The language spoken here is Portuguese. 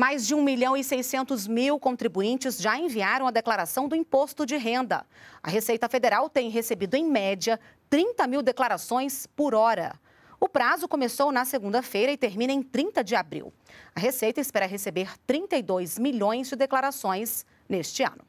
Mais de 1 milhão e 600 mil contribuintes já enviaram a declaração do imposto de renda. A Receita Federal tem recebido, em média, 30 mil declarações por hora. O prazo começou na segunda-feira e termina em 30 de abril. A Receita espera receber 32 milhões de declarações neste ano.